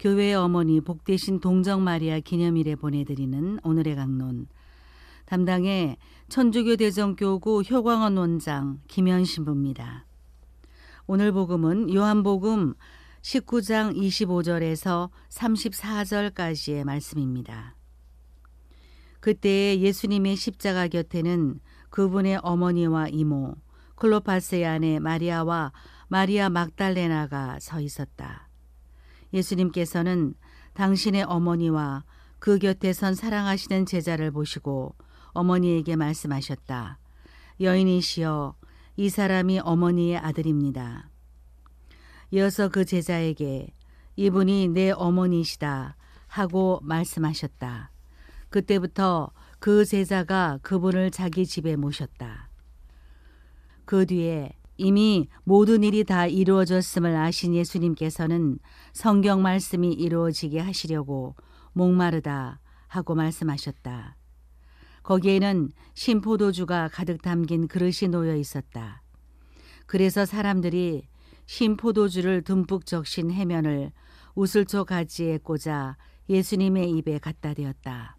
교회의 어머니 복되신 동정 마리아 기념일에 보내드리는 오늘의 강론 담당의 천주교 대전교구 효광원 원장 김현 신부입니다. 오늘 복음은 요한복음 19장 25절에서 34절까지의 말씀입니다. 그때 예수님의 십자가 곁에는 그분의 어머니와 이모, 클로파스의 아내 마리아와 마리아 막달레나가 서 있었다. 예수님께서는 당신의 어머니와 그 곁에 선 사랑하시는 제자를 보시고 어머니에게 말씀하셨다. 여인이시여, 이 사람이 어머니의 아들입니다. 이어서 그 제자에게 이분이 내 어머니시다 하고 말씀하셨다. 그때부터 그 제자가 그분을 자기 집에 모셨다. 그 뒤에 이미 모든 일이 다 이루어졌음을 아신 예수님께서는 성경 말씀이 이루어지게 하시려고 목마르다 하고 말씀하셨다. 거기에는 심포도주가 가득 담긴 그릇이 놓여 있었다. 그래서 사람들이 심포도주를 듬뿍 적신 해면을 우슬초 가지에 꽂아 예수님의 입에 갖다 대었다.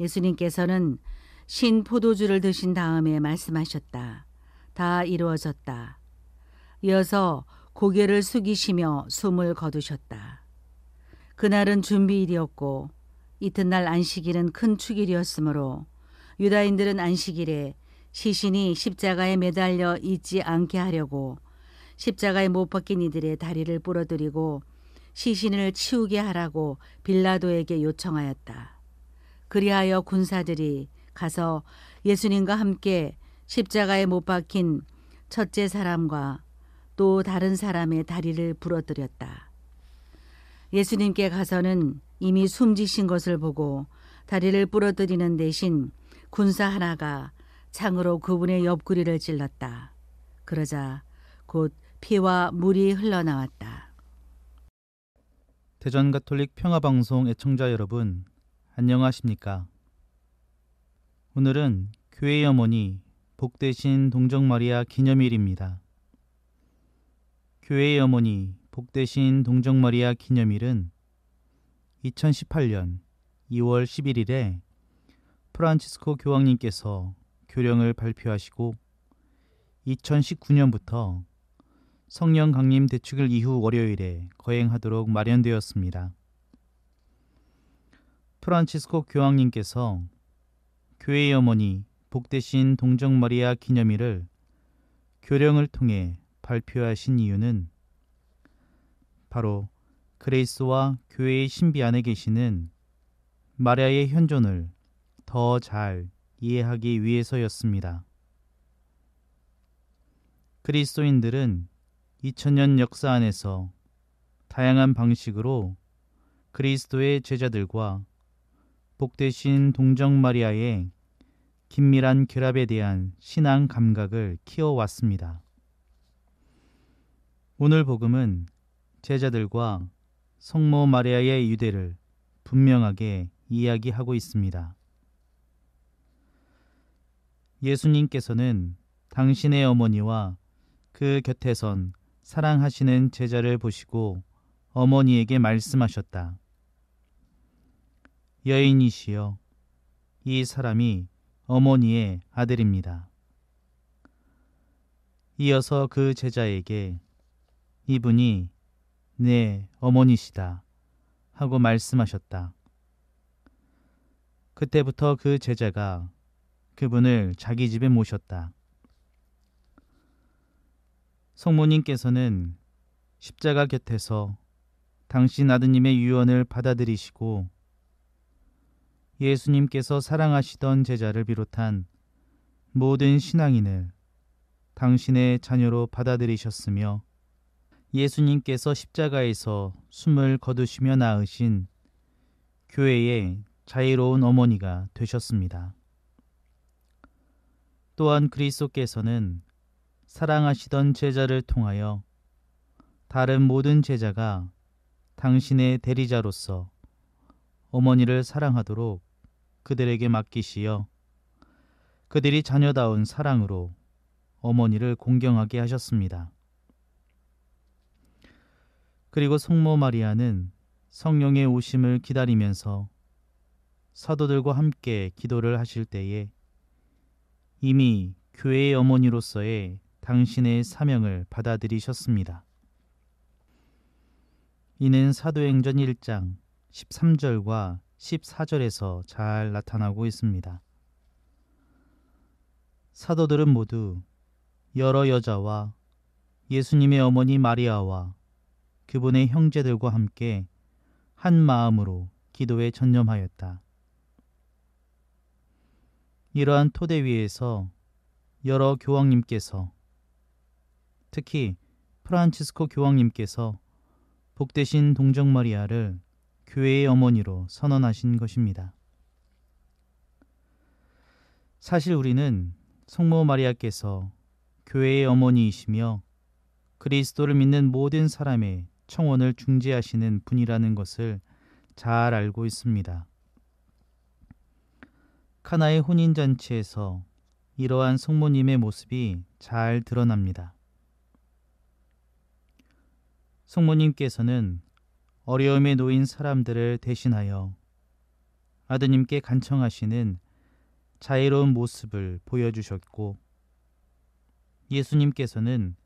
예수님께서는 신 포도주를 드신 다음에 말씀하셨다. 다 이루어졌다. 이어서 고개를 숙이시며 숨을 거두셨다. 그날은 준비일이었고 이튿날 안식일은 큰 축일이었으므로 유다인들은 안식일에 시신이 십자가에 매달려 있지 않게 하려고 십자가에 못 박힌 이들의 다리를 부러뜨리고 시신을 치우게 하라고 빌라도에게 요청하였다. 그리하여 군사들이 가서 예수님과 함께 십자가에 못 박힌 첫째 사람과 또 다른 사람의 다리를 부러뜨렸다. 예수님께 가서는 이미 숨지신 것을 보고 다리를 부러뜨리는 대신 군사 하나가 창으로 그분의 옆구리를 찔렀다. 그러자 곧 피와 물이 흘러나왔다. 대전 가톨릭 평화방송 애청자 여러분, 안녕하십니까? 오늘은 교회의 어머니 복대신 동정마리아 기념일입니다. 교회의 어머니 복되신 동정마리아 기념일은 2018년 2월 11일에 프란치스코 교황님께서 교령을 발표하시고 2019년부터 성령 강림 대축일 이후 월요일에 거행하도록 마련되었습니다. 프란치스코 교황님께서 교회의 어머니 복대신 동정마리아 기념일을 교령을 통해 발표하신 이유는 바로 그레이스와 교회의 신비 안에 계시는 마리아의 현존을 더 잘 이해하기 위해서였습니다. 그리스도인들은 2000년 역사 안에서 다양한 방식으로 그리스도의 제자들과 복되신 동정 마리아의 긴밀한 결합에 대한 신앙 감각을 키워왔습니다. 오늘 복음은 제자들과 성모 마리아의 유대를 분명하게 이야기하고 있습니다. 예수님께서는 당신의 어머니와 그 곁에선 사랑하시는 제자를 보시고 어머니에게 말씀하셨다. 여인이시여, 이 사람이 어머니의 아들입니다. 이어서 그 제자에게 이분이 내 네, 어머니시다 하고 말씀하셨다. 그때부터 그 제자가 그분을 자기 집에 모셨다. 성모님께서는 십자가 곁에서 당신 아드님의 유언을 받아들이시고 예수님께서 사랑하시던 제자를 비롯한 모든 신앙인을 당신의 자녀로 받아들이셨으며 예수님께서 십자가에서 숨을 거두시며 낳으신 교회의 자유로운 어머니가 되셨습니다. 또한 그리스도께서는 사랑하시던 제자를 통하여 다른 모든 제자가 당신의 대리자로서 어머니를 사랑하도록 그들에게 맡기시어 그들이 자녀다운 사랑으로 어머니를 공경하게 하셨습니다. 그리고 성모 마리아는 성령의 오심을 기다리면서 사도들과 함께 기도를 하실 때에 이미 교회의 어머니로서의 당신의 사명을 받아들이셨습니다. 이는 사도행전 1장 13절과 14절에서 잘 나타나고 있습니다. 사도들은 모두 여러 여자와 예수님의 어머니 마리아와 그분의 형제들과 함께 한 마음으로 기도에 전념하였다. 이러한 토대 위에서 여러 교황님께서 특히 프란치스코 교황님께서 복되신 동정 마리아를 교회의 어머니로 선언하신 것입니다. 사실 우리는 성모 마리아께서 교회의 어머니이시며 그리스도를 믿는 모든 사람의 청원을 중재하시는 분이라는 것을 잘 알고 있습니다. 카나의 혼인잔치에서 이러한 성모님의 모습이 잘 드러납니다. 성모님께서는 어려움에 놓인 사람들을 대신하여 아드님께 간청하시는 자애로운 모습을 보여주셨고 예수님께서는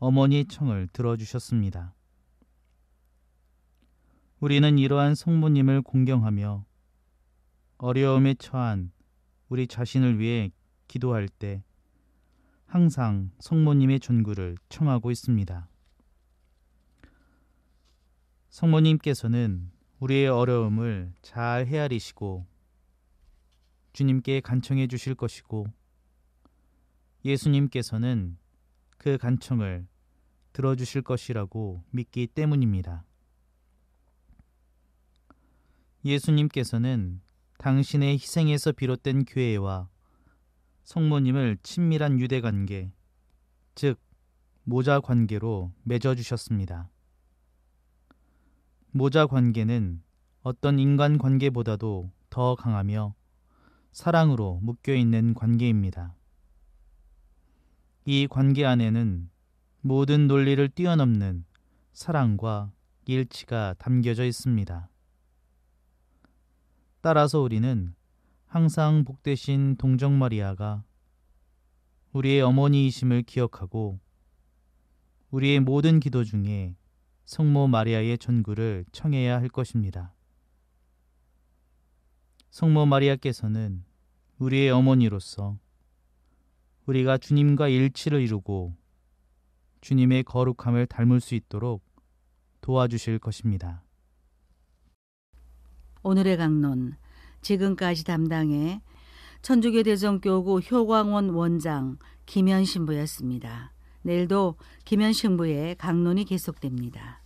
어머니의 청을 들어주셨습니다. 우리는 이러한 성모님을 공경하며 어려움에 처한 우리 자신을 위해 기도할 때 항상 성모님의 전구를 청하고 있습니다. 성모님께서는 우리의 어려움을 잘 헤아리시고 주님께 간청해 주실 것이고 예수님께서는 그 간청을 들어주실 것이라고 믿기 때문입니다. 예수님께서는 당신의 희생에서 비롯된 교회와 성모님을 친밀한 유대 관계, 즉 모자 관계로 맺어 주셨습니다. 모자 관계는 어떤 인간 관계보다도 더 강하며 사랑으로 묶여 있는 관계입니다. 이 관계 안에는 모든 논리를 뛰어넘는 사랑과 일치가 담겨져 있습니다. 따라서 우리는 항상 복되신 동정 마리아가 우리의 어머니이심을 기억하고 우리의 모든 기도 중에 성모 마리아의 전구를 청해야 할 것입니다. 성모 마리아께서는 우리의 어머니로서 우리가 주님과 일치를 이루고 주님의 거룩함을 닮을 수 있도록 도와주실 것입니다. 오늘의 강론 지금까지 담당해 천주교 대전교구 효광원 원장 김현 신부였습니다. 내일도 김현 신부의 강론이 계속됩니다.